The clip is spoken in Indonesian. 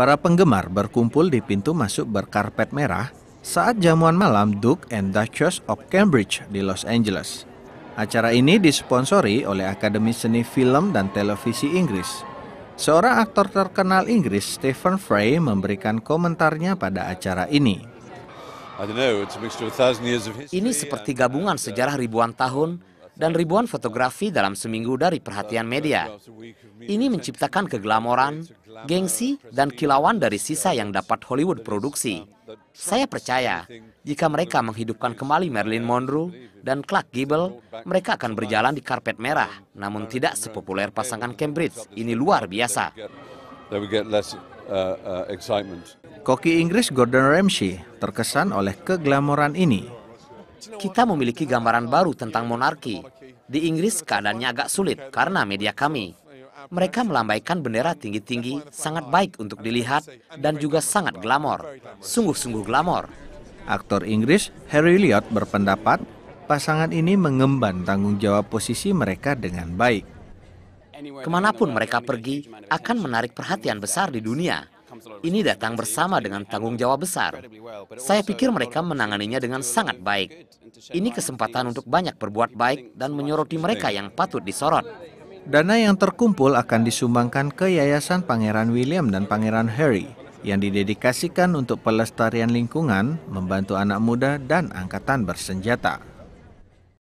Para penggemar berkumpul di pintu masuk berkarpet merah saat jamuan malam Duke and Duchess of Cambridge di Los Angeles. Acara ini disponsori oleh Akademi Seni Film dan Televisi Inggris. Seorang aktor terkenal Inggris, Stephen Fry, memberikan komentarnya pada acara ini. Ini seperti gabungan uh, sejarah ribuan tahun dan ribuan fotografi dalam seminggu dari perhatian media. Ini menciptakan keglamoran, gengsi, dan kilauan dari sisa yang dapat Hollywood produksi. Saya percaya, jika mereka menghidupkan kembali Marilyn Monroe dan Clark Gable, mereka akan berjalan di karpet merah, namun tidak sepopuler pasangan Cambridge. Ini luar biasa. Uh, uh, Koki Inggris Gordon Ramsay terkesan oleh keglamoran ini kita memiliki gambaran baru tentang monarki. Di Inggris keadaannya agak sulit karena media kami. Mereka melambaikan bendera tinggi-tinggi, sangat baik untuk dilihat dan juga sangat glamor. Sungguh-sungguh glamor. Aktor Inggris Harry Elliot berpendapat pasangan ini mengemban tanggung jawab posisi mereka dengan baik. Kemanapun mereka pergi akan menarik perhatian besar di dunia ini datang bersama dengan tanggung jawab besar. Saya pikir mereka menanganinya dengan sangat baik. Ini kesempatan untuk banyak berbuat baik dan menyoroti mereka yang patut disorot. Dana yang terkumpul akan disumbangkan ke Yayasan Pangeran William dan Pangeran Harry yang didedikasikan untuk pelestarian lingkungan, membantu anak muda, dan angkatan bersenjata.